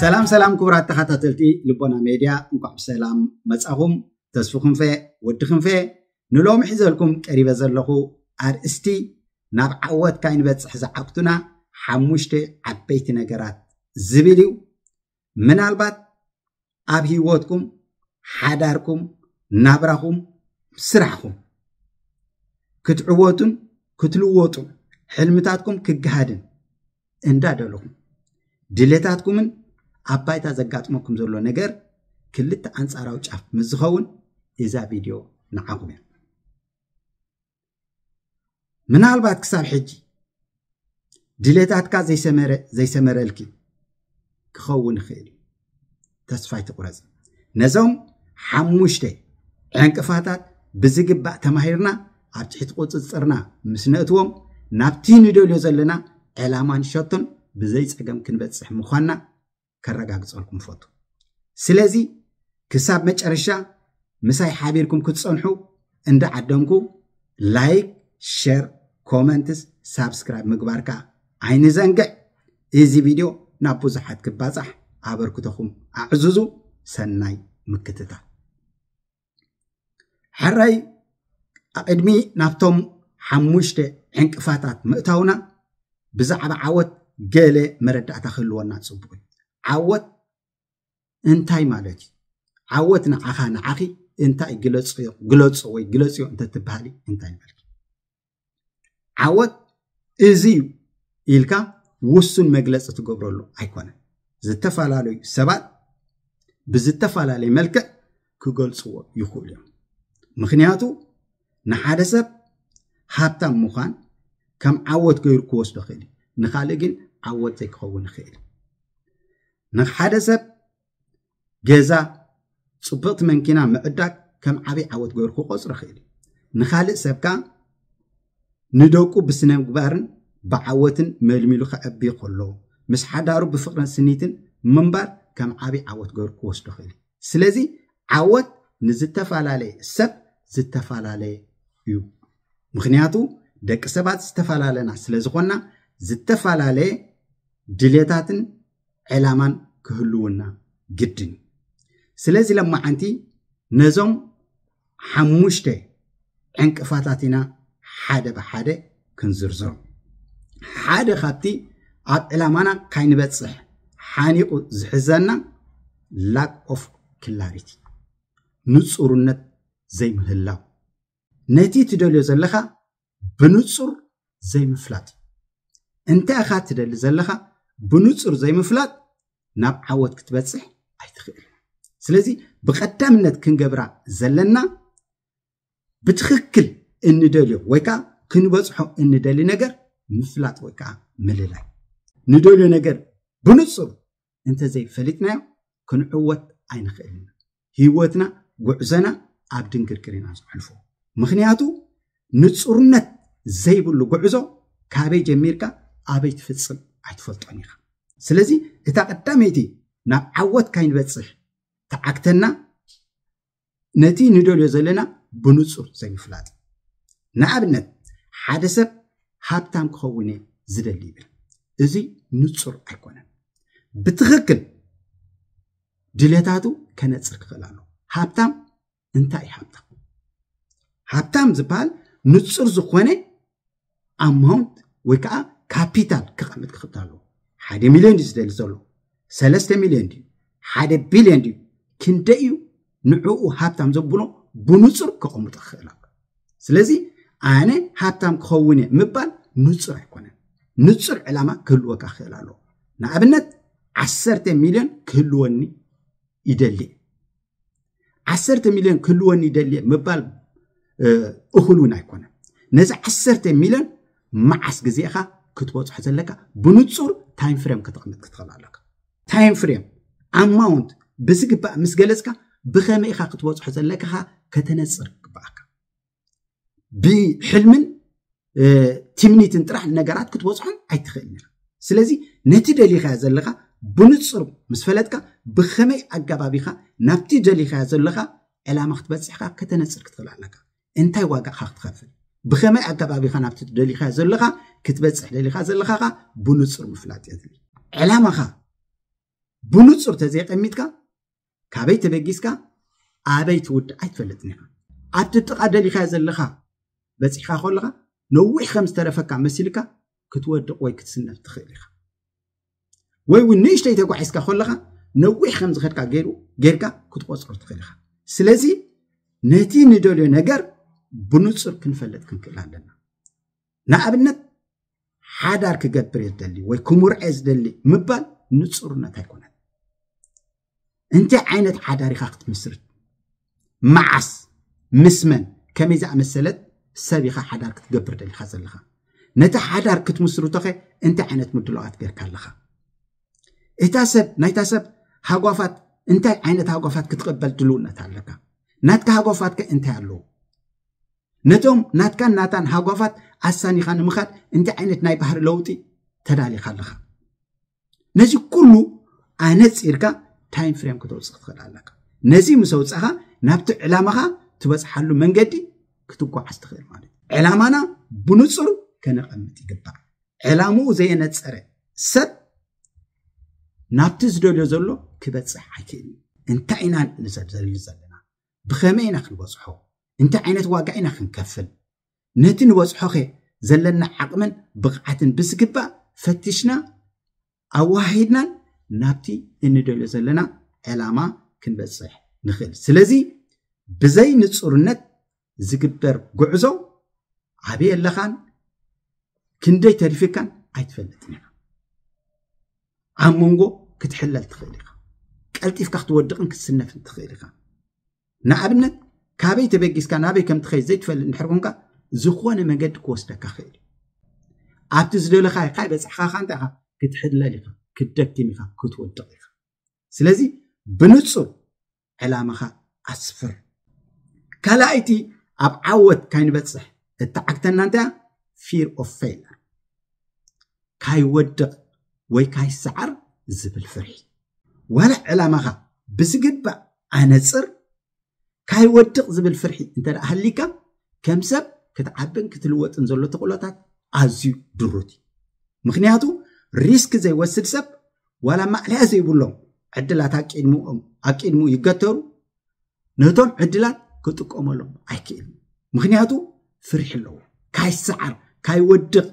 ሰላም ሰላም ክቡራት ተኸታተልቲ ልቦና ሜድያ እንኳዕ ብሰላም መፃኹም ተስፉ ክንፈ ወዲ ክንፈ ንሎሚ ሒዘልኩም ቀሪበ ዘለኹ ኣርእስቲ ናብ ዓወት ካይንበፅሕ ዝዓቅቱና ሓሙሽተ ዓበይቲ ነገራት ዝብል እዩ ምናልባት ኣብ ሂወትኩም ሓዳርኩም ናብራኹም ስራሕኹም ክትዕወቱን ክትልወጡ ሕልምታትኩም ክግሃድን እንዳደለኹም ድሌታትኩምን ኣባይታ ዘጋጥመኩም ዘሎ ነገር ክልተ ኣንፃራዊ ጫፍ ምዝኸውን እዛ ቪድዮ ንዓኹም እያ ምናልባት ክሳብ ሕጂ ድሌታትካ ዘይሰመረልኪ ክኸውን ይኽእል እዩ ተስፋይ ትቁረፅ ነዞም ሓሙሽተ ዕንቅፋታት ብዝግባእ ተማሂርና ኣብ ትሕቲ ቁፅፅርና ምስ ነእትዎም ናብቲ ንደልዮ ዘለና ዕላማን ሸቶን ብዘይፀገም ክንበፅሕ ምኳንና ከረጋግፀልኩም ፈቱ ስለዚ ክሳብ መጨረሻ ምሳይ ሓቢርኩም ክትፀንሑ ዓደንኩ ላይክ ሸር ኮመንትስ ሳብስክራይብ ምግባርካ ዓይንዘንግዕ እዚ ቪድዮ ናብ ብዙሓት ክባፃሕ ኣበርክተኹም ኣዕዝዙ ሰናይ ምክትታ ሓራይ ኣቅድሚ ናብቶም ሓሙሽተ ዕንቅፋታት ምእታውና ብዛዕባ ዓወት ገለ መረዳእታ ክህልወና ፅቡቅ እዩ ዓወት እንታይ ማለት እዩ ዓወት ንዓኻ ንዓኺ እንታይ ግለፅዮ ግለፆ ወይ ግለፅዮ እንተትበሃል እንታይ ማለት እዩ ዓወት እዚ እዩ ኢልካ ውሱን መግለፂ ትገብረሉ ኣይኮነን ዝተፈላለዩ ሰባት ብዝተፈላለዩ መልክዕ ክገልፅዎ ይኽእሉ እዮም ምክንያቱ ንሓደ ሰብ ሃብታም ምኳን ከም ዓወት ገይሩ ክወስዶ ክእል እዩ ንካልእ ግን ዓወት ዘይክኸውን ይኽእል እዩ ንሓደ ሰብ ገዛ ፅቡቕቲ መንኪና ምዕዳግ ከም ዓበይ ዓወት ገይሩ ክቆፅሮ ክእል እዩ ንካልእ ሰብ ከዓ ንደቁ ብስነ ምግባርን ብዓወትን መልሚሉ ክዕቢ ከሎ ምስ ሓዳሩ ብፍቅረን ስኒትን ምንባር ከም ዓብይ ዓወት ገይሩ ክወስዶ ክእል እዩ ስለዚ ዓወት ንዝተፈላለየ ሰብ ዝተፈላለየ እዩ ምክንያቱ ደቂ ሰባት ዝተፈላለየና ስለ ዝኾንና ዝተፈላለየ ድሌታትን ዕላማን ክህልውና ግድን እዩ ስለዚ ለማዓንቲ ነዞም ሓሙሽተ ዕንቅፋታት ኢና ሓደ ብሓደ ክንዝርዝሮም ሓደ ካብቲ ኣብ ዕላማና ካይንበፅሕ ሓኒቑ ዝሕዘና ላክ ኦፍ ክላሪቲ ንፁርነት ዘይምህላው ነቲ ትደልዮ ዘለኻ ብንፁር ዘይምፍላጥ እንታይ ኻ ትደሊ ዘለኻ ብንፁር ዘይምፍላጥ ናብ ዓወት ክትበፅሕ ኣይትኽእል ስለዚ ብቐዳምነት ክንገብራ ዘለና ብትክክል እንደልዮ ወይ ከዓ ክንበፅሖ እንደሊ ነገር ምፍላጥ ወይ ከዓ ምልላይ ንደልዮ ነገር ብንፁር እንተዘይፈሊጥናዮ ክንዕወት ኣይንኽእልና ሂወትና ጉዕዘና ኣብ ድንግርግር ኢና ዘሕልፎ ምክንያቱ ንፁርነት ዘይብሉ ጉዕዞ ካበይ ጀሚርካ ኣበይ ትፍፅም ኣይትፈልጦን ኢኻ ስለዚ እታ ቀዳመይቲ ናብ ዓወት ካይንበፅሕ ተዓግተና ነቲ ንደልዮ ዘለና ብንፁር ዘይምፍላጥ ንኣብነት ሓደ ሰብ ሃብታም ክኸውን እየ ዝደሊ ይብል እዚ ንፁር ኣይኮነን ብትኽክል ድሌታቱ ከነፅር ክኽእል ኣሎ ሃብታም እንታይ እዩ ሃብታም ሃብታም ዝበሃል ንፁር ዝኾነ ኣማውንት ወይ ከዓ ካፒታል ክቐምጥ ክኽእል ኣለዎ ሓደ ሚልዮን እዩ ዝደሊ ዘሎ ሰለስተ ሚልዮን ድዩ ሓደ ቢልዮን ድዩ ክንደይ እዩ ንዕኡ ሃብታም ዘብሎ ብንፁር ከቐምጦ ክኽእል ኣሎ ስለዚ ኣነ ሃብታም ክኸውን እየ ምባል ንፁር ኣይኮነን ንፁር ዕላማ ክህልወካ ክኽእል ኣለዎ ንኣብነት ዓሰርተ ሚልዮን ክህልወኒ ይደሊ ዓሰርተ ሚልዮን ክህልወኒ ይደሊ ምባል እኽል እውን ኣይኮነን ነዚ ዓሰርተ ሚልዮን መዓስ ግዜኻ ክትበፅሖ ዘለካ ብንፁር ታይም ፍሬም ክትቕምጥ ክትኽእል ኣለካ ታይም ፍሬም ኣማውንት ብዝግባእ ምስ ገለፅካ ብኸመይ ኢኻ ክትበፅሖ ዘለካ ከተነፅር ክግባኣካ ብሕልምን ቲምኒትን ጥራሕ ነገራት ክትበፅሖን ኣይትኽእልን ኢኻ ስለዚ ነቲ ደሊኻያ ዘለካ ብንፁር ምስ ፈለጥካ ብኸመይ ኣገባቢኻ ናብቲ ደሊኻያ ዘለካ ዕላማ ክትበፅሕካ ከተነፅር ክትኽእል ኣለካ እንታይ ዋጋእካ ክትኸፍል ብከመይ ኣከባቢካ ናብቲ ደሊካ ዘለካ ክትበፅሕ ደሊካ ዘለካ ካ ብንፁር ምፍላጥ እየ ዝብል ዕላማኻ ብንፁር ተዘይቀሚጥካ ካበይ ተበጊስካ ኣበይ ትውድእ ኣይትፈለጥን ኢኻ ኣብቲ ጥቓ ደሊካ ዘለካ በፂሕካ ከለካ ነዊሕ ከም ዝተረፈካ መሲልካ ክትወድቕ ወይ ክትስነፍ ትኽእል ኢኻ ወይ እውን ንእሽተይ ተጓዒዝካ ከለካ ነዊሕ ከም ዝኸድካ ጌርካ ክትቆፅሮ ትኽእል ኢኻ ስለዚ ነቲ ንደልዮ ነገር بنصر كنفلت كنكل عندنا نعبنت حدار كجبر يدلي ويكمر عز دلي مبال نصر نتاكونا انت عينت حدار خاقت مصر معس مسمن كم إذا مسلت سابقة حدار كتجبر دلي خزر لها نتا حدار كتمصر تخي انت عينت مدلوات غير كالخا اتاسب نايتاسب هاقوفات انت عينت هاقوفات كتقبل دلو نتا لك ناتك هاقوفات كنت ነቶም ናትካን ናታን ሃጓፋት ኣሳኒኻ ንምኻድ እንታይ ዓይነት ናይ ባህሪ ለውጢ ተዳሊኻ ኣለኻ ነዚ ኩሉ ኣነፂርካ ታይም ፍሬም ክተውፅእ ትኽእል ኣለካ ነዚ ምስ ኣውፅኻ ናብቲ ዕላማኻ ትበፅሓሉ መንገዲ ክትጓዓዝ ትኽእል ማለት እዩ ዕላማና ብንፁር ከነቐምጥ ይግባእ ዕላሙኡ ዘየነፀረ ሰብ ናብቲ ዝደልዮ ዘሎ ክበፅሕ ኣይክእል እዩ እንታይ ኢና ንዘድሊ ዘለና ብኸመይ ኢና ክንበፅሖ انت عينت واقع انا خنكفل نتن وزحوخي زلنا عقمن بقعتن بسكبا فتشنا اواهيدنا نابتي ان دولي زلنا الاما كن بسيح نخل سلزي بزي نتصورنت زكبر قعزو عبي اللخان كن دي تاريفكان عايت فلتنا عمونغو كتحلل تخيلي قلتي فكاخت ودقن كتسنة في التخيلي نعبنا ካብይ ተበጊስካ ናበይ ከም ትኸይ ዘይትፈልጥ እንድሕር ኮንካ ዝኾነ መንገዲ ክወስደካ ክእል ኣብቲ ዝደለካይ ካይ በፅሕካ ካ እንታይ ኢኻ ክትሕለል ኢኻ ክትደክም ኢኻ ክትወድቕ ኢኻ ስለዚ ብንፁር ዕላማኻ ኣስፍር ካልኣይቲ ኣብ ዓወት ካይንበፅሕ እተዓግተና እንታይ ፊር ኦፍ ፌይለር ካይወድቕ ወይ ካይሰዓር ዝብል ፍርሒ ዋላ ዕላማኻ ብዝግባእ ኣነፅር ካይወድቕ ዝብል ፍርሒ እንተደ ሃሊካ ከም ሰብ ክትዓብን ክትልወጥን ዘሎ ተኽእሎታት ኣዝዩ ድሩት እዩ ምክንያቱ ሪስክ ዘይወስድ ሰብ ዋላ ማዕልያ ዘይብሎም ዕድላት ኣቂድሙኦም ኣቂድሙ ይገተሩ ነቶም ዕድላት ክጥቀመሎም ኣይክእል ምክንያቱ ፍርሒ ኣለዎ ካይሰዓር ካይወድቕ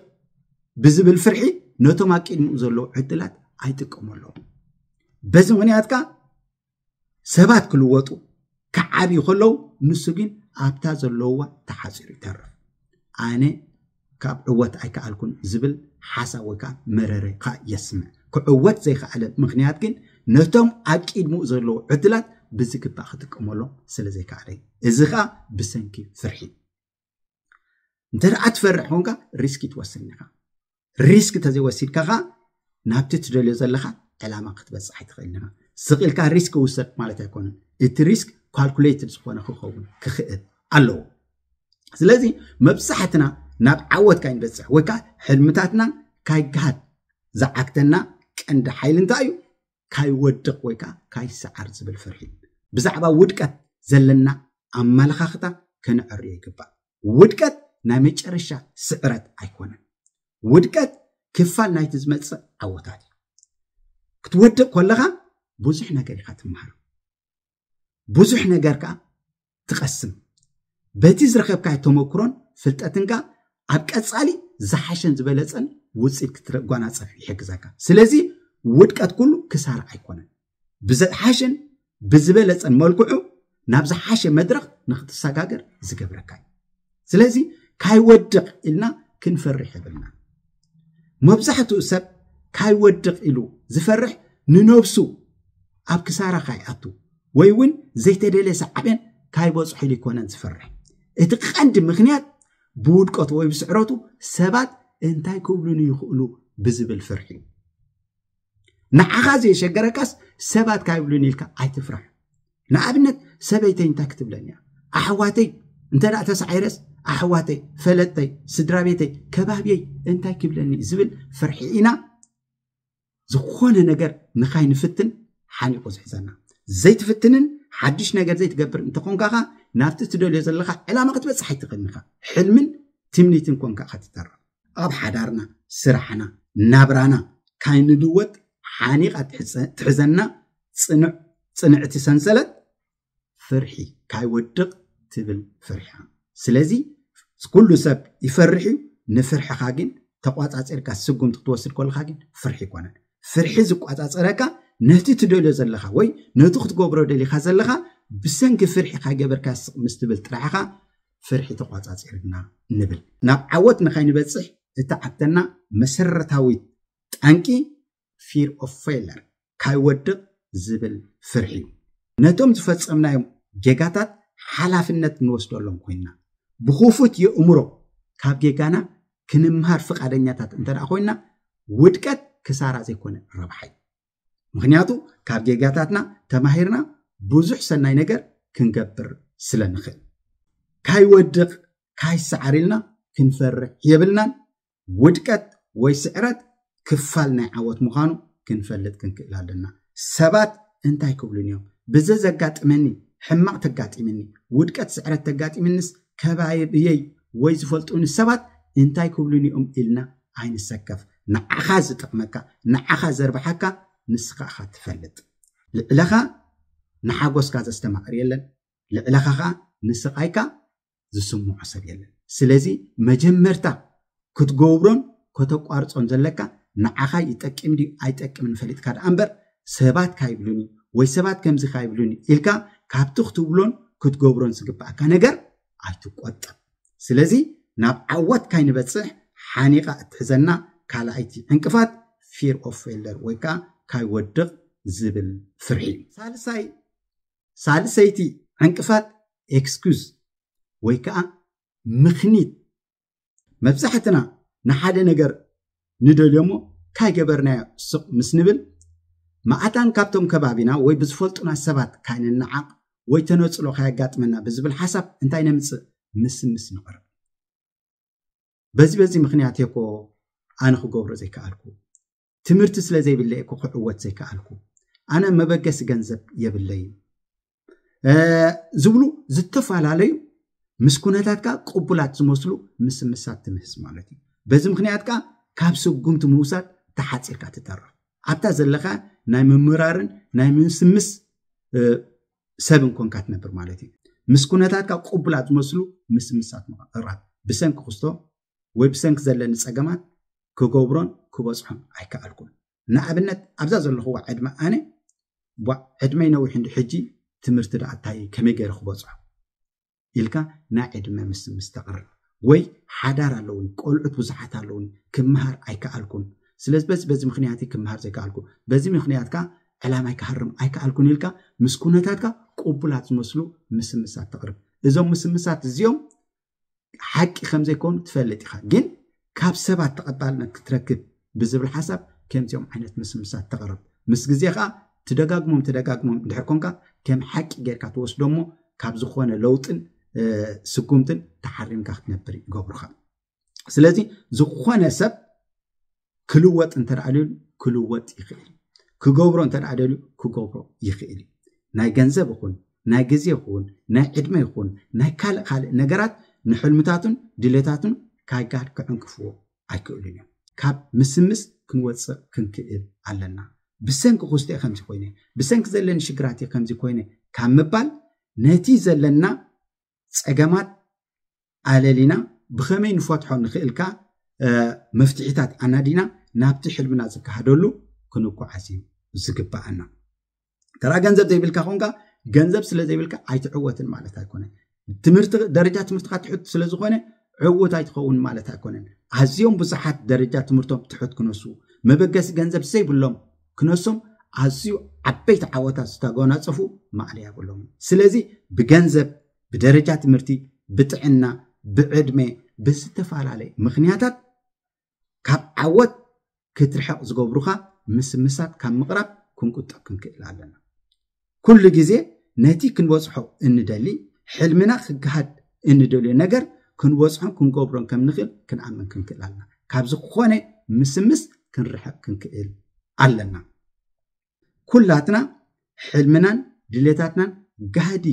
ብዝብል ፍርሒ ነቶም ኣቂድሙኡ ዘለዉ ዕድላት ኣይጥቀመሎም በዚ ምክንያት ከዓ ሰባት ክልወጡ ክዓቢ ከለው ንሱ ግን ኣብታ ዘለዋ ተሓፂሩ ይተርፍ ኣነ ካብ ዕወት ኣይከኣልኩን ዝብል ሓሳብ ወይ ከዓ መረረ ከዓ የስምዕ ክዕወት ዘይከኣለ ምክንያት ግን ነቶም ኣብ ቂድሙ ዘለዉ ዕድላት ብዝግባእ ክጥቀመሎም ስለ ዘይከኣለ እዚ ከዓ ብሰንኪ ፍርሒ እንተደኣ ትፈርሕ ኮንካ ሪስኪ ትወስድ ኒኻ ሪስክ እንተዘይወሲድካ ከዓ ናብቲ ትደልዮ ዘለካ ዕላማ ክትበፅሕ ኣይትኽእል ኒኻ ስቕ ሪስክ ውሰድ ማለት ኣይኮነን እቲ ሪስክ ካልኩሌትድ ዝኾነ ክኸውን ክኽእል ኣለዎ ስለዚ መብዛሕትና ናብ ዓወትካ ይንበፅሕ ወይ ከዓ ሕልምታትና ካይግሃድ ዝዓግተና ቀንዲ ሓይሊ እንታይ እዩ ካይወድቕ ወይ ከዓ ካይሰዓር ዝብል ፍርሒ ብዛዕባ ውድቀት ዘለና ኣመለኻኽታ ከነዕርዮ ይግባእ ውድቀት ናይ መጨረሻ ስዕረት ኣይኮነን ውድቀት ክፋል ናይቲ ዝመፅእ ዓወታት እዩ ክትወድቕ ከለካ ብዙሕ ነገር ኢካ ትምሃር ብዙሕ ነገር ከዓ ትቐስም በቲ ዝረከብካ ተመክሮን ፍልጠትን ካ ኣብ ቀፃሊ ዝሓሸን ዝበለፀን ውፅኢት ክትጓናፀፍ ይሕግዘካ ስለዚ ውድቀት ኩሉ ክሳር ኣይኮነን ብዝሓሸን ብዝበለፀን መልክዑ ናብ ዝሓሸ መድረክ ንክትሰጋገር ዝገብረካ እዩ ስለዚ ካይወድቕ ኢልና ክንፈርሕ ይብልና መብዛሕትኡ ሰብ ካይወድቕ ኢሉ ዝፈርሕ ንነብሱ ኣብ ክሳራ ካይኣቱ ወይ እውን ዘይተደለየ ሰዓብን ካይበፅሑ ኢሉ ይኮነን ዝፍርሕ እቲ ቀንዲ ምክንያት ብውድቀቱ ወይ ብስዕረቱ ሰባት እንታይ ክብሉን ይኽእሉ ብዝብል ፍርሒ እዩ ንዓኻ ዘየሸገረካስ ሰባት ካይብሉን ኢልካ ኣይትፍራሕ ንኣብነት ሰበይተይ እንታይ ክትብለኒ እያ ኣሕዋተይ እንተዳ ተሳዒረስ ኣሕዋተይ ፈለጥተይ ስድራ ቤተይ ከባብየይ እንታይ ክብለኒ ዝብል ፍርሒ ኢና ዝኾነ ነገር ንኻይ ንፍትን ሓሊቑ ዝሕዘና ዘይትፍትንን ሓድሽ ነገር ዘይትገብር እንተኮንካ ኸ ናብቲ እትደልዮ ዘለካ ዕላማ ክትበፅሓ ይትኽእልኒኻ ሕልምን ትምኒትን ኮንካ ክትጠርብ ኣብ ሓዳርና ስራሕና ናብራና ካይ ንድወጥ ሓኒቓ ትሕዘና ፅኑዕ ፅንዕቲ ሰንሰለት ፍርሒ ካይ ወድቕ ትብል ፍርሒና ስለዚ ኩሉ ሰብ ይፈርሕ እዩ ንፍርሕኻ ግን ተቋፃፀርካ ስጉምቲ ክትወስድ ከለካ ግን ፍርሒ ይኮነን ፍርሒ ዝቋፃፀረካ ነቲ ትደልዮ ዘለካ ወይ ነቲ ክትገብሮ ደሊካ ዘለካ ብሰንኪ ፍርሒ ካገበርካ ስቕ ምስ ትብል ጥራሕካ ፍርሒ ተቋፃፂርና ንብል ናብ ዓወት ንኸይንበፅሕ እቲ ዓተና መሰረታዊ ጣንቂ ፊር ኦፍ ፌለር ካይወድቕ ዝብል ፍርሒ እዩ ነቶም ዝፈፀምናዮም ጌጋታት ሓላፍነት ንወስደሎም ኮይንና ብክፉት የእምሮ ካብ ጌጋና ክንምሃር ፍቃደኛታት እንተደኣ ኮይንና ውድቀት ክሳራ ዘይኮነ ረብሓ እዩ ምክንያቱ ካብ ጌጋታትና ተማሂርና ብዙሕ ሰናይ ነገር ክንገብር ስለንኽእል ካይወድቕ ካይሰዓር ኢልና ክንፈርሕ የብልናን ውድቀት ወይ ስዕረት ክፋል ናይ ዓወት ምዃኑ ክንፈልጥ ክንክእል ኣለና ሰባት እንታይ ክብሉን እዮም ብዘ ዘጋጥመኒ ሕማቅ ተጋጢምኒ ውድቀት ስዕረት ተጋጢምንስ ከባየብየይ ወይ ዝፈልጡኒ ሰባት እንታይ ክብሉን እዮም ኢልና ኣይንሰከፍ ንዓኻ ዝጠቕመካ ንዓኻ ዘርብሓካ ምስኻ ኢኻ ትፈልጥ ልዕለኻ ንሓጎስካ ዘስተማቕር የለን ልዕለኻ ከዓ ንስቃይካ ዝስምዖ ሰብ የለን ስለዚ መጀመርታ ክትገብሮን ከተቋርፆን ዘለካ ንዓኻ ይጠቅም ድዩ ኣይጠቅምን ፈሊጥካ ዳ እምበር ሰባት ካይብሉን እዩ ወይ ሰባት ከምዚ ካይብሉን እዩ ኢልካ ካብቲ ክትብሎን ክትገብሮን ዝግባኣካ ነገር ኣይትቆጠብ ስለዚ ናብ ዓወት ካይንበፅሕ ሓኒቓ እትሕዘና ካልኣይቲ ዕንቅፋት ፊር ኦፍ ፌለር ወይ ከዓ ካይወድቕ ዝብል ፍርሒ እዩ ሳልሳይ ሳልሰይቲ ዕንቅፋት ኤክስኩዝ ወይ ከዓ ምኽኒት መብዛሕትና ንሓደ ነገር ንደልዮ ሞ ገበርናዮ ሱቕ ምስ ንብል ማዓታን ካብቶም ከባቢና ወይ ብዝፈልጡና ሰባት ካይንነዓቕ ወይ ተነፅሎ ካየጋጥመና ብዝብል ሓሳብ እንታይ ነምፅእ ምስምስ ንቕርብ በዚ በዚ ምክንያት የኮ ኣነ ክገብሮ ዘይከኣልኩ ትምህርቲ ስለ ዘይብለ እኮ ክዕወት ዘይከኣልኩ ኣነ መበገስ ገንዘብ የብለይ ዝብሉ ዝተፈላለዩ ምስ ኩነታት ከዓ ቅቡላት ዝመስሉ ምስምሳት ትምህስ ማለት እዩ በዚ ምክንያት ከዓ ካብ ስጉምቲ ምውሳድ ተሓፂርካ ትተርፍ ኣብታ ዘለካ ናይ ምምራርን ናይ ምስምስ ሰብን ኮንካ ትነብር ማለት እዩ ምስ ኩነታት ካብ ቅቡላት ዝመስሉ ምስምሳት ምቕራብ ብሰንኪ ክስቶ ወይ ብሰንኪ ዘለኒ ፀገማት ክገብሮን ክበፅሖም ኣይከኣልኩን ንኣብነት ኣብዛ ዘለኹዎ ዕድማ ኣነ ዕድመይ ነዊሕ ንዲ ሕጂ ትምህርቲ ዳኣታይ ከመይ ገረ ክበፅሖም ኢልካ ናይ ዕድመ ምስምስ ተቕር ወይ ሓዳር ኣለውን ቆልዑት ብዙሓት ኣለውን ክምሃር ኣይከኣልኩን ስለዚበዚ በዚ ምኽንያት ክምሃር ዘይከኣልኩ በዚ ምኽንያት ካ ዕላማይ ክሃርም ኣይከኣልኩን ኢልካ ምስ ኩነታትካ ቅቡላት ዝመስሉ ምስምሳት ተቕርብ እዞም ምስምሳት እዚኦም ሓቂ ከም ዘይኮኑ ትፈልጥ ኢካ ግን ካብ ሰባት ተቐባልነት ክትረክብ ብዝብል ሓሳብ ከምዚኦም ዓይነት ምስምሳት ተቐረብ ምስ ግዜ ከዓ ትደጋግሞም ትደጋግሞም ድሕር ኮንካ ከም ሓቂ ጌርካ ትወስዶ ሞ ካብ ዝኾነ ለውጥን ስጉምትን ተሓሪምካ ክትነብር ይገብሩካ ስለዚ ዝኾነ ሰብ ክልወጥ እንተደኣልዩ ክልወጥ ይኽእል ክገብሮ እንተደኣልዩ ክገብሮ ይኽእል እዩ ናይ ገንዘብ ይኹን ናይ ግዜ ይኹን ናይ ዕድመ ይኹን ናይ ካልእ ካልእ ነገራት ንሕልምታቱን ድሌታቱን ካይጋድ ክዕንቅፍዎ ኣይክእሉን እዮም ካብ ምስምስ ክንወፅእ ክንክእል ኣለና ብሰንኪ ክስተ ከምዚ ኮይነ ብሰንኪ ዘለኒ ሽግራት እየ ከምዚ ኮይነ ካብ ምባል ነቲ ዘለና ፀገማት ኣለሊና ብከመይ ንፈትሖ ንክእልካ መፍትሒታት ኣናዲና ናብቲ ሕልምና ዝካሃደሉ ክንጓዓዝ እዩ ዝግባአና ተራ ገንዘብ ዘይብልካ ኮንካ ገንዘብ ስለ ዘይብልካ ኣይትዕወትን ማለት ኣይኮነን ደረጃ ትምህርትካ ትሑት ስለዝኮነ ዕውት ኣይትኸውን ማለት ኣይኮነን ኣዝዮም ብዙሓት ደረጃ ትምህርቶም ትሑት ክነሱ መበገሲ ገንዘብ ዘይብሎም ክነሶም ኣዝዩ ዓበይቲ ዓወታት ዝተጎናፀፉ ማዕለ ያብሎም ስለዚ ብገንዘብ ብደረጃ ትምህርቲ ብጥዕና ብዕድሜ ብዝተፈላለዩ ምክንያታት ካብ ዓወት ክትርሕቕ ዝገብሩካ ምስምሳት ካብ ምቕራብ ክንቁጠብ ክንክእል ኣለና ኩሉ ግዜ ነቲ ክንበፅሖ እንደሊ ሕልምና ክግሃድ እንደልዮ ነገር ክንበፅሖን ክንገብሮን ከም ንክእል ክንኣምን ክንክእል ኣለና ካብ ዝኾነ ምስምስ ክንርሕቕ ክንክእል ኣለና ኩላትና ሕልምናን ድሌታትናን ጋህዲ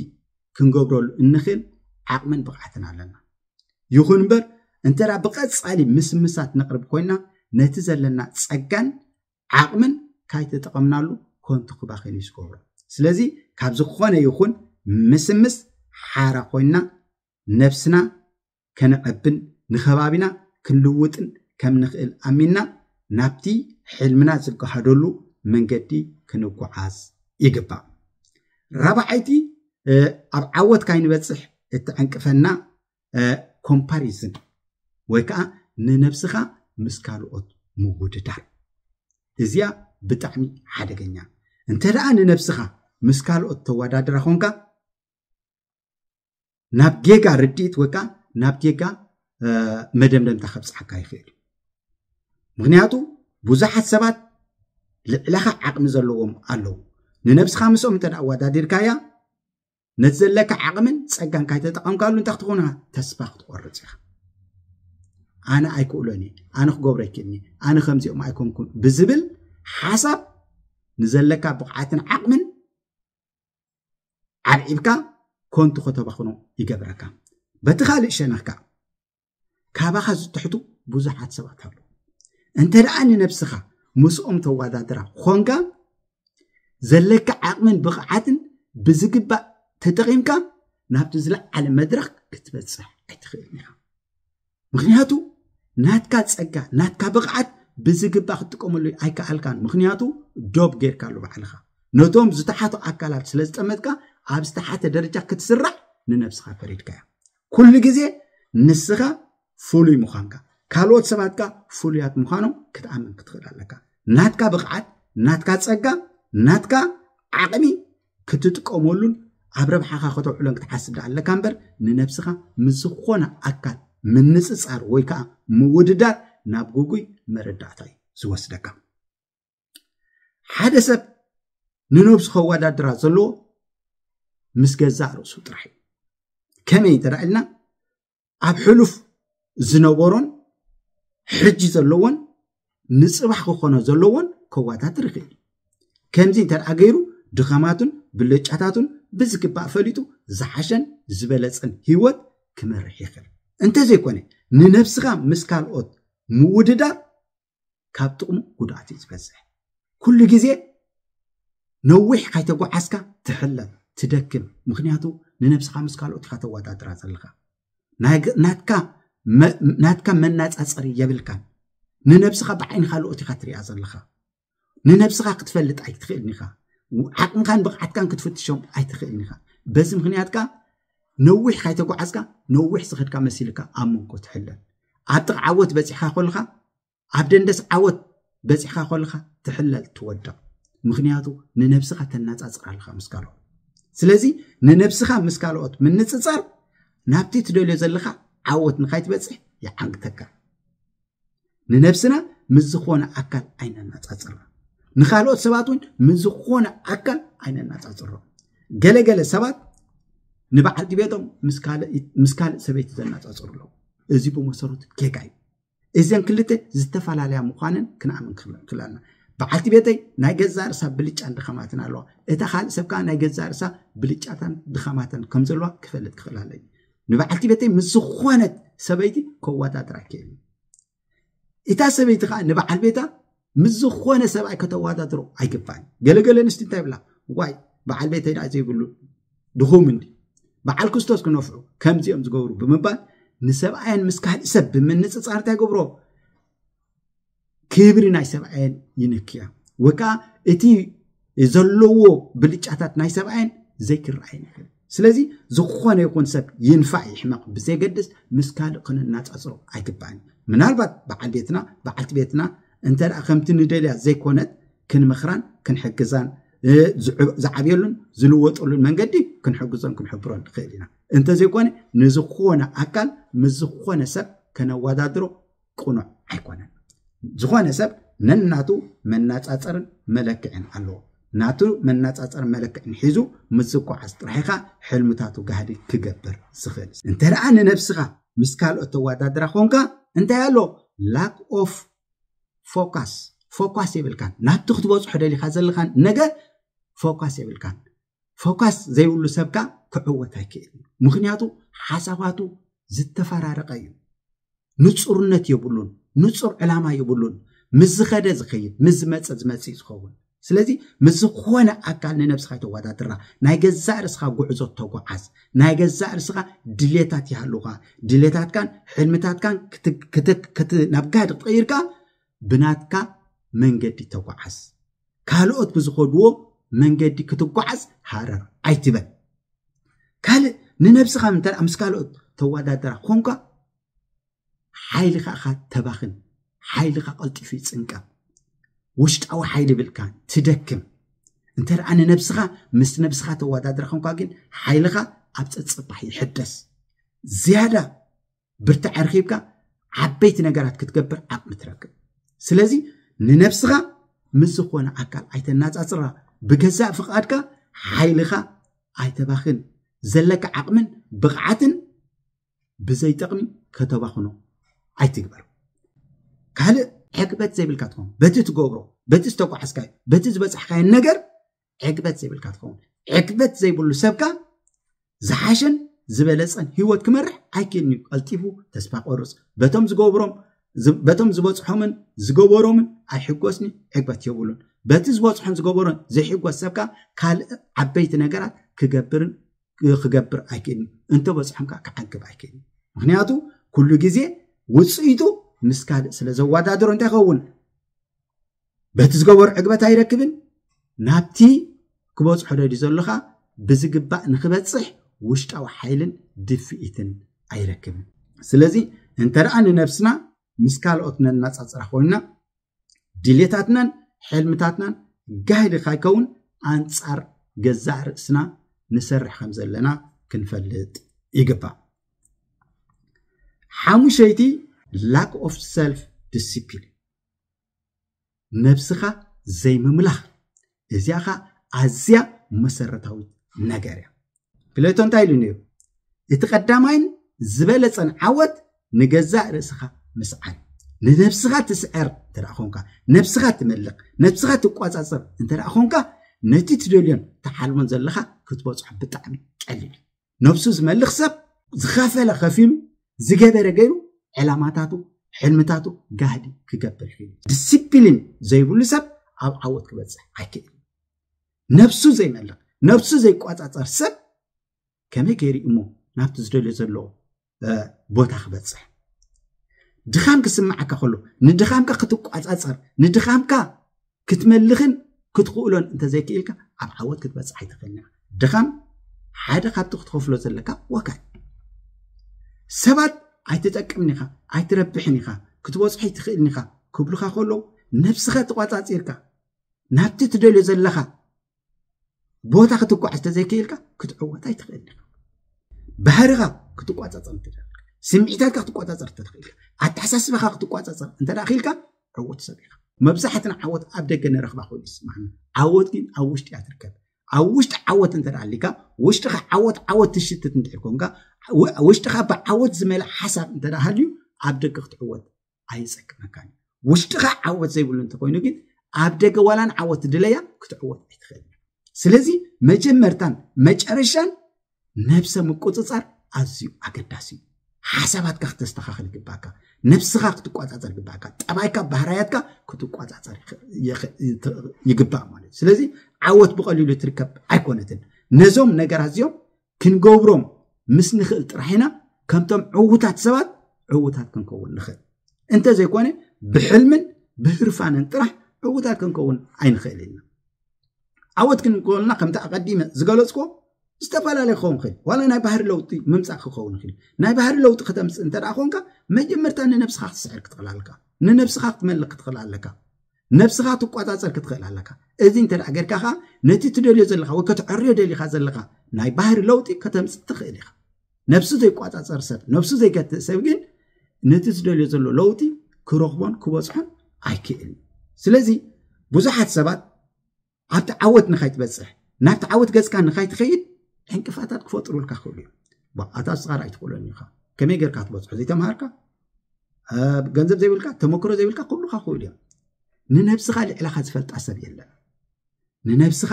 ክንገብረሉ እንኽእል ዓቕምን ብቕዓትን ኣለና ይኹን እምበር እንተዳ ብቐፃሊ ምስምሳት ነቕርብ ኮይና ነቲ ዘለና ፀጋን ዓቕምን ካይተጠቐምናሉ ኮንቲ ክባኺሉ እዩ ዝገብሮ ስለዚ ካብ ዝኾነ ይኹን ምስምስ ሓራ ኮይና ነብስና ከነቐብን ንኸባቢና ክንልውጥን ከም ንኽእል ኣሚንና ናብቲ ሕልምና ዝገሃደሉ መንገዲ ክንጓዓዝ ይግባእ ረባዓይቲ ኣብ ዓወት ካይንበፅሕ እትዕንቅፈና ኮምፓሪዝን ወይ ከዓ ንነብስኻ ምስ ካልኦት ምውድዳር እዚኣ ብጣዕሚ ሓደገኛ እንተ ደኣ ንነብስኻ ምስ ካልኦት ተወዳድራ ኮንካ ናብ ጌጋ ርዲኢት ወይ ከዓ ናብ ጌጋ መደምደምታ ከብፅሓካ ይኽእል እዩ ምክንያቱ ብዙሓት ሰባት ልዕለኻ ዓቕሚ ዘለዎም ኣለው ንነብስኻ ምስኦም እንተ ኣዋዳዲርካያ ነቲ ዘለካ ዓቕምን ፀጋን ካይተጠቐምካሉ እንታይ ክትኾንካ ተስፋ ክትቆርፅ ኢኻ ኣነ ኣይክእሎን እየ ኣነ ክገብሮ ኣይክእልኒ ኣነ ከምዚኦም ኣይኮንኩን ብዝብል ሓሳብ ንዘለካ ብቕዓትን ዓቕምን ዓልዒብካ ኮንቱ ከተባኽኖ ይገብረካ በቲ ካልእ ሸነኽካ ካባኻ ዝትሕቱ ብዙሓት ሰባት ኣለዉ እንተ ደኣ ንነብስኻ ምስኦም ተወዳድራ ኮንካ ዘለካ ዓቕምን ብቕዓትን ብዝግባእ ተጠቒምካ ናብቲ ዝለዓለ መድረክ ክትበፅሕ ኣይትኽእልን ኢኻ ምክንያቱ ናትካ ፀጋ ናትካ ብቕዓት ብዝግባእ ክትጥቀመሉ ኣይከኣልካን ምክንያቱ ዶብ ጌርካ ኣሎ ባዕልኻ ነቶም ዝተሓቱ ኣካላት ስለ ዝጠመጥካ ኣብ ዝተሓተ ደረጃ ክትስራዕ ንነብስኻ ፈሪድካ እያ ኩሉ ግዜ ንስኻ ፍሉይ ምዃንካ ካልኦት ሰባትካ ፍሉያት ምዃኖም ክትኣምን ክትኽእል ኣለካ ናትካ ብቕዓት ናትካ ፀጋ ናትካ ዓቕሚ ክትጥቀመሉን ኣብ ረብሓኻ ከተውዕሎን ክትሓስብ ዳ ኣለካ እምበር ንነብስኻ ምዝኾነ ኣካል ምንፅፃር ወይ ከዓ ምውድዳር ናብ ጉጉይ መረዳእታ እዩ ዝወስደካ ሓደ ሰብ ንነብሱ ከወዳድራ ዘለዎ ምስ ገዛእ ርእሱ ጥራሕ እዩ ከመይ እንተ ኢልና ኣብ ሕሉፍ ዝነበሮን ሕጂ ዘለዎን ንፅባሕ ክኾነ ዘለዎን ከዋታት ርክእል ከምዚ እንተደኣ ገይሩ ድኻማቱን ብልጫታቱን ብዝግባእ ፈሊጡ ዝሓሸን ዝበለፅን ሂወት ክመርሕ ይኽእል እንተዘይኮነ ንነብስኻ ምስ ካልኦት ምውድዳር ካብ ጥቕሙ ጉድኣት እዩ ዝበዝሕ ኩሉ ግዜ ነዊሕ ካይተጓዓዝካ ትሕለብ ትደክም ምክንያቱ ንነብስኻ ምስ ካልኦትካ ተወዳድራ ዘለኻ ናትካ መናፃፀሪ የብልካን ንነብስኻ ብዓይኒ ካልኦት ኢካ ትሪኣ ዘለኻ ንነብስኻ ክትፈልጥ ኣይትኽእልኒ ኢኻ ዓቕንካን ብቕዓትካን ክትፍትሾም ኣይትኽእልኒ ኢኻ በዚ ምክንያትካ ነዊሕ ካይተጓዓዝካ ነዊሕ ዝኽድካ መሲልካ ኣብ መንጎ ትሕለን ኣብ ጥቕ ዓወት በፂሕካ ኮልካ ኣብ ደንደስ ዓወት በፂሕካ ኮልካ ትሕለል ትወድቕ ምክንያቱ ንነብስኻ ተናፃፅር ኣለካ ምስ ካልኦት ስለዚ ንነብስኻ ምስ ካልኦት ምንፅፃር ናብቲ ትደልዮ ዘለካ ዓወት ንካይትበፅሕ ይዓንግተካ ንነብስና ምስ ዝኾነ ኣካል ዓይነናፃፅራ ንካልኦት ሰባት እውን ምስ ዝኾነ ኣካል ዓይነናፃፅሮ ገለገለ ሰባት ንበዓልቲ ቤቶም ምስ ካልእ ሰበይቲ ዘናፃፅሩ ኣለዉ እዚ ብመሰረቱ ጌጋ እዩ እዘን ክልተ ዝተፈላለያ ምኳነን ክንኣምን ክእለና በዓልቲ ቤተይ ናይ ገዛ ርእሳ ብልጫን ድኸማትን ኣለዋ እታ ካልእ ሰብ ከዓ ናይ ገዛ ርእሳ ብልጫታን ድኸማትን ከም ዘለዋ ክፈልጥ ክኽእል ኣለዩ ንበዓልቲ ቤተይ ምስ ዝኾነት ሰበይቲ ከዋዳድራ እዩ እታ ሰበይቲ ከዓ ንበዓል ቤታ ምስ ዝኾነ ሰብኣይ ከተዋዳድሮ ኣይግባእን ገለገለ ንስቲ እንታይ ብላ ዋይ በዓል ቤተይ ዳ ዘይብሉ ድኹም እንዲ በዓል ክርስቶስ ክነፍዑ ከምዚኦም ዝገብሩ ብምባል ንሰብኣያን ምስ ካልእ ሰብ ብምንፅፃር እንታይ ገብሮ ክብሪ ናይ ሰብኣየን ይንክ እያ ወይ ከዓ እቲ ዘለዎ ብልጫታት ናይ ሰብኣየን ዘይክረአየን ይክእል ስለዚ ዝኾነ ይኹን ሰብ ይንፋዕ ይሕመቕ ብዘይገድስ ምስ ካልእ ክነናፃፅሮ ኣይግባእን ምናልባት በዓል ቤትና በዓልቲ ቤትና እንተደኣ ከምቲ ንደልያ ዘይኮነት ክንምኽራን ክንሕግዛን ዝዓብየሉን ዝልወጠሉን መንገዲ ክንሕግዞን ክንሕብሮን ንኽእል ኢና እንተዘይኮነ ንዝኾነ ኣካል ምስ ዝኾነ ሰብ ከነወዳድሮ ቁኑዕ ኣይኮነን ዝኾነ ሰብ ነናቱ መናፃፀርን መለክዕን ኣለዎ ናቱ መናፃፀር መለክዕን ሒዙ ምዝጓዓዝ ጥራሒኻ ሕልምታቱ ጋህዲ ክገብር ዝኽእል እንተ ደኣ ንነብስኻ ምስ ካልኦት ተወዳድራ ኮንካ እንታይ ኣሎ ላክ ኦፍ ፎካስ ፎካስ የብልካን ናቱ ክትበፅሖ ደሊካ ዘለካን ነገር ፎካስ የብልካን ፎካስ ዘይብሉ ሰብካ ክዕወት ኣይክእል ምክንያቱ ሓሳባቱ ዝተፈራረቀ እዩ ንፁርነት የብሉን ንፁር ዕላማ ይብሉን ምስ ዝኸደ ዝኸይድ ምስ ዝመፅእ ዝመፅእ ዝኸውን ስለዚ ምስ ዝኾነ ኣካል ንነብስካ ይተወዳድራ ናይ ገዛእ ርስኻ ጉዕዞ ተጓዓዝ ናይ ገዛእ ርስኻ ድሌታት ይሃልኻ ድሌታትካን ሕልምታትካን ናብ ጋድ ቀይርካ ብናትካ መንገዲ ተጓዓዝ ካልኦት ብዝኸድዎ መንገዲ ክትጓዓዝ ሃረር ኣይትበል ካልእ ንነብስኻ ምተ ምስ ካልኦት ተወዳድራ ኮንካ ሓይልካ ኢኻ ተባኽን ሓይልካ ቀልጢፉ ይፅንቀብ ውሽጣዊ ሓይሊ ብልካ ትደክም እንተ ደኣ ንነብስኻ ምስ ነብስኻ ተወዳድረኻ እንኳ ግን ሓይልኻ ኣብ ፀፅባሕ ይሕደስ ዝያዳ ብርታዕ ርኪብካ ዓበይቲ ነገራት ክትገብር ዓቕሚ ትረክብ ስለዚ ንነብስኻ ምስ ዝኾነ ኣካል ኣይተናፃፅራ ብገዛእ ፍቓድካ ሓይልኻ ኣይተባኽን ዘለካ ዓቕምን ብቕዓትን ብዘይጠቕሚ ከተባኽኖ ኣይትግበር ካልእ ዕግበት ዘይብልካ ትኸውን በቲ ትገብሮ በቲ ዝተቋሕዝካዮ በቲ ዝበፅሕካዮ ነገር ዕግበት ዘይብልካ ትኸውን ዕግበት ዘይብሉ ሰብካ ዝሓሸን ዝበለፀን ሂወት ክመርሕ ኣይክእልን እዩ ቀልጢፉ ተስፋ ቆርፅ በቶም ዝገብሮም በቶም ዝበፅሖምን ዝገበሮምን ኣይሕጎስኒ ዕግበት የብሉን በቲ ዝበፅሖን ዝገበሮን ዘይሕጎስ ሰብካ ካልእ ዓበይቲ ነገራት ክገብርን ክገብር ኣይክእልን እንተበፅሖምካ ክዓግብ ኣይክእልን ምክንያቱ ኩሉ ግዜ ውፅኢቱ ምስ ካልእ ስለ ዘዋዳድሮ እንታይ ይኸውን በቲ ዝገበሩ ዕግበት ኣይረክብን ናብቲ ክበፅሖ ደድዩ ዘሎካ ብዝግባእ ንክበፅሕ ውሽጣዊ ሓይልን ድፍኢትን ኣይረክብን ስለዚ እንተደኣ ንነብስና ምስ ካልኦት ነናፃፅራ ኮይንና ድሌታትናን ሕልምታትናን ጋይድ ካይከውን ኣንፃር ገዛእ ርእስና ንሰርሕ ከም ዘለና ክንፈልጥ ይግባእ ሓሙሸይቲ ላክ ኦፍ ሰልፍ ዲስፕሊን ነብስኻ ዘይምምላኽ እዚኣ ኸ ኣዝያ መሰረታዊት ነገር እያ ፕሌቶ እንታይ ኢሉ ነይሩ እቲ ቀዳማይን ዝበለፀን ዓወት ንገዛእ ርእስኻ ምስዓን ንነብስኻ ትስዕር እንተ ኮንካ ነብስኻ ትመልቕ ነብስኻ ትቋፃፀር እንተ ኮንካ ነቲ ትደልዮን ተሓልሞን ዘለኻ ክትበፅሖ ብጣዕሚ ቀሊል እዩ ነብሱ ዝመልኽ ሰብ ዝኸፈለ ከፊሉ ዝገበረ ገይሩ ዕላማታቱ ሕልምታቱ ጋህዲ ክገብር ክእል ዲስፕሊን ዘይብሉ ሰብ ኣብ ዓወት ክበፅሕ ኣይክእል ነብሱ ዘይመልኽ ነብሱ ዘይቋፃፀር ሰብ ከመይ ገይሪ እሞ ናብቲ ዝደልዮ ዘለዎ ቦታ ክበፅሕ ድኻም ክስማዓካ ከሎ ንድኻምካ ክትቋፃፀር ንድኻምካ ክትመልኽን ክትኽእሎን እንተዘይክኢልካ ኣብ ዓወት ክትበፅሕ ኣይትኽእልና ድኻም ሓደ ካብቲ ክትኸፍሎ ዘለካ ዋካ ሰባት ኣይትጠቅምን ኢኻ ኣይትረብሕን ኢኻ ክትበፅሖ ይትኽእልን ኢኻ ክብሉካ ከሎ ነብስኻ ተቋፃፂርካ ናብቲ ትደልዮ ዘለካ ቦታ ክትጓዕ ዝተዘይክኢልካ ክትዕወታ ይትኽእልን ኢኻ ባህርኻ ክትቋፃፀር እንትደልካ ስምዒታትካ ክትቋፃፀር እተትኽእልካ ኣተሓሳስበካ ክትቋፃፀር እንተዳ ክኢልካ ዕወት ሰብ ኢኻ መብዛሕትና ዓወት ኣብ ደገ ንረክባ ኮይኑ ይስማዓኒ ዓወት ግን ኣብ ውሽጢ እያ ትርከብ ኣብ ውሽጢ ዓወት እንተደኣሊካ ውሽጢካ ዓወት ዓወት ትሽትት እንድሕር ኮንካ ውሽጢካ ብዓወት ዝመልእ ሓሳብ እንተዳሃልዩ ኣብ ደገ ክትዕወት ኣይፀቅመካን ውሽጢካ ዓወት ዘይብሉ እንተኮይኑ ግን ኣብ ደገ ዋላን ዓወት ድለያ ክትዕወት ኣይትኽእል ስለዚ መጀመርታን መጨረሻን ነብሰ ምቁፅፃር ኣዝዩ ኣገዳሲ እዩ ሓሳባትካ ክተስተኻኽል ግባእካ ነብስኻ ክትቋፃፀር ግባእካ ጠባይካ ባህራያትካ ክትቋፃፀር ይግባእ ማለት እዩ ስለዚ ዓወት ብቀሊሉ ትርከብ ኣይኮነትን ነዞም ነገራት እዚኦም ክንገብሮም ምስ ንክእል ጥራሕና ከምቶም ዕውታት ሰባት ዕውታት ክንከውን ንክእል እንተ ዘይኮነ ብሕልምን ብህርፋንን ጥራሕ ዕውታት ክንከውን ኣይንክእል ኢልና ዓወት ክንከበልና ከምቲ ኣቀዲመ ዝገለፅኮ ዝተፈላለዩ ክኸውን ክእል ዋላ ናይ ባህሪ ለውጢ ምምፃእ ክኸውን ይኽእል ናይ ባህሪ ለውጢ ክተምፅእ እንተደኣ ኮንካ መጀመርታ ንነብስኻ ክትስዕር ክትኽእል ኣለካ ንነብስኻ ክትመልእ ክትኽእል ኣለካ ነብስኻ ትቆፃፀር ክትኽእል ኣለካ እዚ እንተደኣ ጌርካ ኸ ነቲ ትደልዮ ዘለኻ ወይ ከተዕርዮ ደሊኻ ዘለኻ ናይ ባህሪ ለውጢ ከተምፅእ ትኽእል ኢኻ ነብሱ ዘይቋፃፀር ሰብ ነብሱ ዘይገትእ ሰብ ግን ነቲ ዝደልዮ ዘሎ ለውጢ ክረኽቦን ክበፅሖን ኣይክእልን ስለዚ ብዙሓት ሰባት ኣብቲ ዓወት ንካይትበፅሕ ናብቲ ዓወት ገፅካ ንካይትኸይድ ዕንቅፋታት ክፈጥሩልካ ክኽእሉ እዮም ኣታ ስኻ ርኣይ ትኽእሎን ኢኻ ከመይ ጌርካ ትበፅሖ ዘይተምሃርካ ገንዘብ ዘይብልካ ተመክሮ ዘይብልካ ክብሉካ ክኽእሉ እዮም ንነብስኻ ልዕልኻ ዝፈልጣ ሰብ የለን ንነብስኻ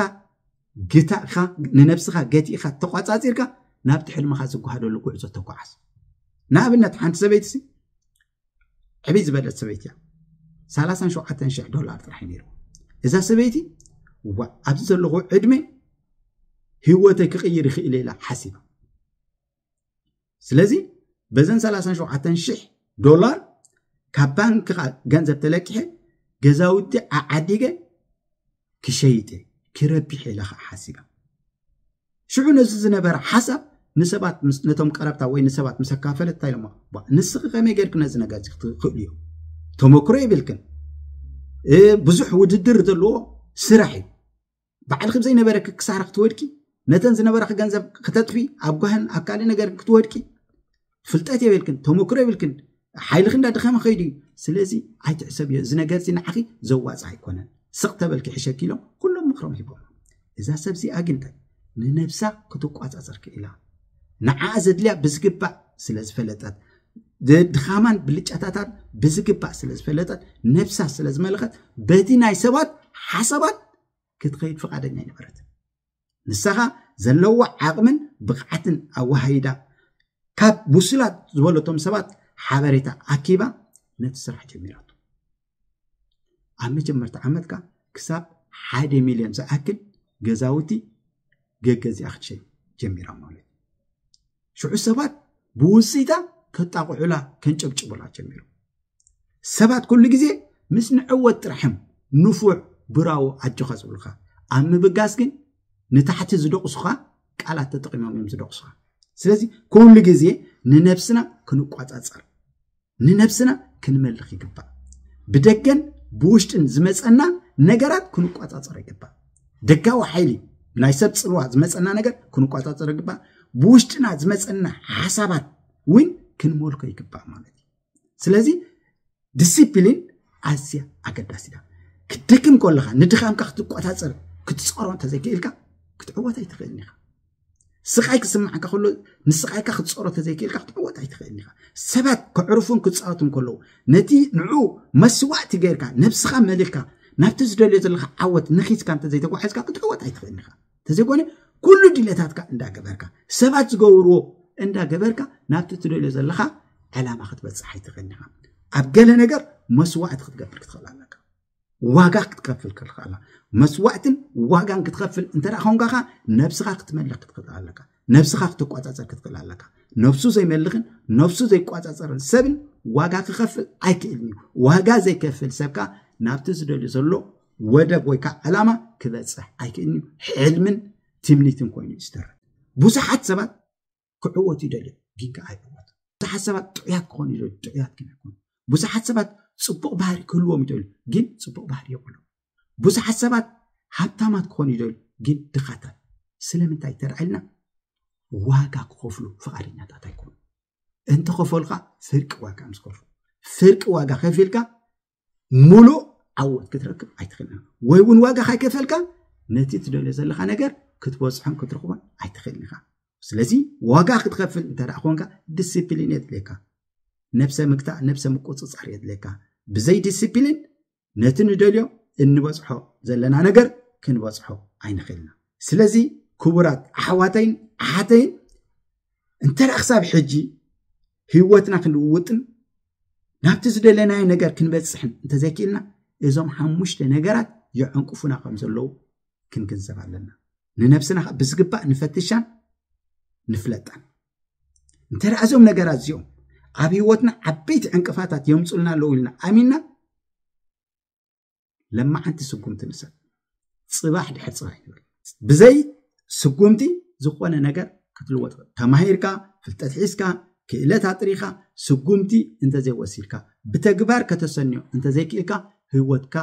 ግታእካ ንነብስኻ ገቲእካ ተቋፃፂርካ ናብቲ ሕልምኻ ዝጓሃደሉ ጉዕዞ ተጓዓዝ ንኣብነት ሓንቲ ሰበይቲ ሲ ዕብይ ዝበለት ሰበይቲ እያ 37,000 ዶላር ጥራሕ ነይሩ እዛ ሰበይቲ ዋ ኣብዚ ዘለኹ ዕድሜ ህወተይ ክቕይር ይኽእል ኢላ ሓሲባ ስለዚ በዘን 37,000 ዶላር ካብ ባንኪ ገንዘብ ተለቂሐ ገዛውቲ ኣዓዲገ ክሸይጠ ክረቢሐ ኢለ ከዓ ሓሲባ ሽዑ ነዚ ዝነበረ ሓሳብ ንሰባት ነቶም ቀረብታ ወይ ንሰባት ምስ ኣካፈለታ ኢሎም ንስኺ ከመይ ጌርክ ነዚ ነገር ክኽእሉ እዮም ተመክሮ ይብልክን ብዙሕ ውድድር ዘለዎ ስራሕ እዩ ባዕልክ ዘይነበረክ ክሳራ ክትወድቂ ነተን ዝነበረክ ገንዘብ ክተጥፊ ኣብ ጓህን ኣብ ካልእ ነገር ክትወድቂ ፍልጠት የብልክን ተመክሮ የብልክን ሓይልክ እንዳድኸመ ኸይዱ እዩ ስለዚ ኣይትዕሰብ እዮ እዚ ነገር እዚ ንዓኺ ዘዋፅእ ኣይኮነን ስቕ ተበልኪ ሕሸኪ ኢሎም ኩሎም ምክሮም ሂቦም እዛ ሰብ እዚኣ ግን እንታይ ንነብሳ ክትቋፃፀር ክኢላ ንዓኣ ዘድልያ ብዝግባእ ስለ ዝፈለጠት ድኻማን ብልጫታታን ብዝግባእ ስለ ዝፈለጠት ነብሳ ስለ ዝመለኸት በቲ ናይ ሰባት ሓሳባት ክትከይድ ፈቃደኛ ይነበረት ንስኻ ዘለዋ ዓቕምን ብቕዓትን ኣዋሃይዳ ካብ ውሱላት ዝበለቶም ሰባት ሓበሬታ ኣኪባ ነቲ ስራሕ ጀሚራቱ ኣብ መጀመርቲ ዓመትካ ክሳብ ሓደ ሚልዮን ዝኣክል ገዛውቲ ገገዚኣ ክትሸይ ጀሚራ ማለት እዩ ሽዑ ሰባት ብውፅኢታ ከጣቑዑላ ከንጨብጭቡላ ጀሚሩ ሰባት ኩሉ ግዜ ምስ ንዕወት ጥራሕም ንፉዕ ብራዎ ዓጆኻ ዝብሉካ ኣብ ምብጋስ ግን ንታሕቲ ዝደቕሱኻ ቃላት ተጠቂሞም እዮም ዝደቕሱኻ ስለዚ ኩሉ ግዜ ንነብስና ክንቋፃፀር ንነብስና ክንመልኽ ይግባእ ብደገን ብውሽጥን ዝመፀና ነገራት ክንቋፃፀሮ ይግባእ ደጋዊ ሓይሊ ናይ ሰብ ፅልዋ ዝመፀና ነገር ክንቋፃፀሮ ይግባእ ብውሽጥና ዝመፀና ሓሳባት እውን ክንመልኮ ይግባእ ማለት እዩ ስለዚ ዲስፕሊን ኣዝያ ኣገዳሲ ኣገዳሲዳ ክደክም ከለካ ንድኻምካ ክትቋፃፀር ክትፀሮ እንተዘይክኢልካ ክትዕወት ኣይትኽእልኒ ኢኻ ስቃይ ክስማዓካ ከሎ ንስቃይካ ክትፀሮ ተዘይክኢልካ ክትዕወት ኣይትኽእልኒ ኢኻ ሰባት ክዕርፉን ክፃወቱን ከለዉ ነቲ ንዑ መስዋዕቲ ገይርካ ነብስኻ መሊኽካ ናብቲ ዝደልዮ ዘለካ ዓወት ነኺዝካ እንተዘይተጓሒዝካ ክትዕወት ኣይትኽእልኒ ኢኻ እንተዘይኮነ ኩሉ ድሌታትካ እንዳገበርካ ሰባት ዝገብርዎ እንዳገበርካ ናብቲ ትደልዮ ዘለካ ዕላማ ክትበፅሕ ኣይትኽእልኒ ኢኻ ኣብ ገለ ነገር መስዋዕቲ ክትገብር ክትኽእል ኣለካ ዋጋ ክትከፍል ክትኽእል መስዋዕትን ዋጋን ክትከፍል እንተደ ኮንካኻ ነብስኻ ክትመልኽ ክትኽእል ኣለካ ነብስኻ ክትቋፃፀር ክትክእል ኣለካ ነብሱ ዘይመልኽን ነብሱ ዘይቋፃፀርን ሰብን ዋጋ ክኸፍል ኣይክእልን እዩ ዋጋ ዘይከፍል ሰብካ ናብቲ ዝደልዩ ዘሎ ወደብ ወይ ከዓ ዕላማ ክበፅሕ ኣይክእልን እዩ ሕልምን ትምኒትን ኮይኑ እዩ ዝደርብ ብዙሓት ሰባት ክዕወት ይደልዩ ግን ከዓ ኣይዕወት ብዙሓት ሰባት ጥዑያት ክኾኑ ይደልዩ ጥዑያት ግን ኣይኮኑ ብዙሓት ሰባት ፅቡቅ ባህሪ ክህልዎም ይደልዩ ግን ፅቡቅ ባህሪ የብሎም ብዙሓት ሰባት ሃብታማት ክኾኑ ይደልዩ ግን ድኻታት ስለምንታይ ተራዒልና ዋጋ ክኸፍሉ ፍቓደኛታት ኣይኮኑ እንተኸፈልካ ፍርቂ ዋጋ ምስ ከፍሉ ፍርቂ ዋጋ ከፊልካ ሙሉእ ዓወት ክትረክብ ኣይትኽእልን ወይ እውን ዋጋ ካይከፈልካ ነቲ ትደልዮ ዘለካ ነገር ክትበፅሖን ክትረኽቦን ኣይትኽእልን ኢኻ ስለዚ ዋጋ ክትከፍል እንተደኣ ኮንካ ዲስፕሊን የድልየካ ነብሰ ምግታእ ነብሰ ምቁፅፃር የድልየካ ብዘይ ዲስፕሊን ነቲ ንደልዮ እንበፅሖ ዘለና ነገር ክንበፅሖ ኣይንኽእልና ስለዚ كبرات أحواتين أحاتين أنت أخساب حجي هيوتنا كنلوتن نبتزد لنا أي نجار كنبت صحن أنت ذاكرنا إذا حمشت نجارات يعنقفونا خمسة لو كن كنزب علينا ننفسنا بسقبة نفتشان نفلتان أنت أزوم نجارات يوم أبي وطنا عبيت انكفاتات يوم سولنا لو لنا أمينا لما أنت سكون تنسى صباح لحد صباح بزيت ስጉምቲ ዝኾነ ነገር ክትልወጥ ተማሂርካ ክልጠትሒዝካ ክእለት ጥሪኻ ስጉምቲ እንተዘይወሲድካ ብተግባር ከተሰኒዮ እንተዘይክእልካ ህወትካ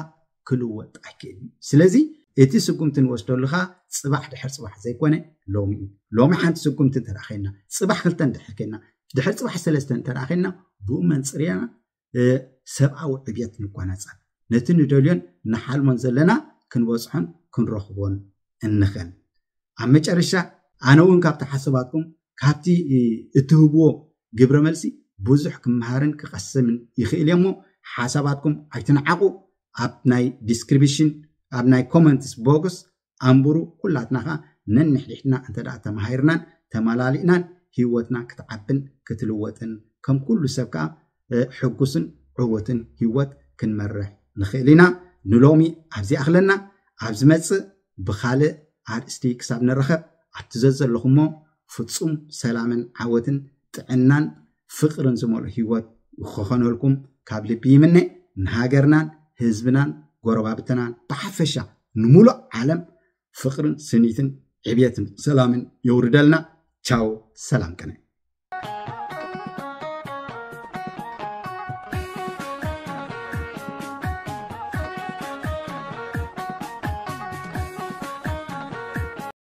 ክልወጥ ኣይክእል ስለዚ እቲ ስጉምቲ ንወስደሉኻ ፅባሕ ድሕር ፅባሕ ዘይኮነ ሎሚዩ ሎሚ ሓንቲ ስጉምቲ እንተረኣ ኸልና ፅባሕ ክልተን ድሕር ና ድሕር ፅባሕ ሰለስተ እንተረኣ ኸልና ብኡ መንፅርየ ሰብኣዊ ዕብየት ንጓነፀ ነቲ ንደልዮን ንሓልሞን ዘለና ክንበጽሖን ክንረኽቦን እንኽእል ኣብ መጨረሻ ኣነ እውን ካብቲ ሓሳባትኩም ካብቲ እትህብዎ ግብረ መልሲ ብዙሕ ክመሃርን ክቐስምን ይኽእል እየ እሞ ሓሳባትኩም ኣይትንዓቁ ኣብ ናይ ዲስክሪፕሽን ኣብ ናይ ኮመንትስ ቦክስ ኣንብሩ ኩላትና ከዓ ነንሕድሕድና እንተደኣ ተማሂርናን ተመላሊእናን ሂወትና ክትዓብን ክትልወጥን ከም ኩሉ ሰብ ከዓ ሕጉስን ዕወትን ሂወት ክንመርሕ ንኽእል ኢና ንሎሚ ኣብዚኣ ኣኽለና ኣብ ዝመፅእ ብካልእ ኣርእስቲ ክሳብ ንረኸብ ኣትዘዝ ዘለኹ ሞ ፍፁም ሰላምን ዓወትን ጥዕናን ፍቅርን ዝመልኦ ሂወት ክኸነልኩም ካብ ልቢ ይምነ ንሃገርናን ህዝብናን ጎረባብትናን ብሓፈሻ ንሙሉእ ዓለም ፍቅርን ስኒትን ዕብትን ሰላምን የውርደልና ቻው ሰላም ቀነ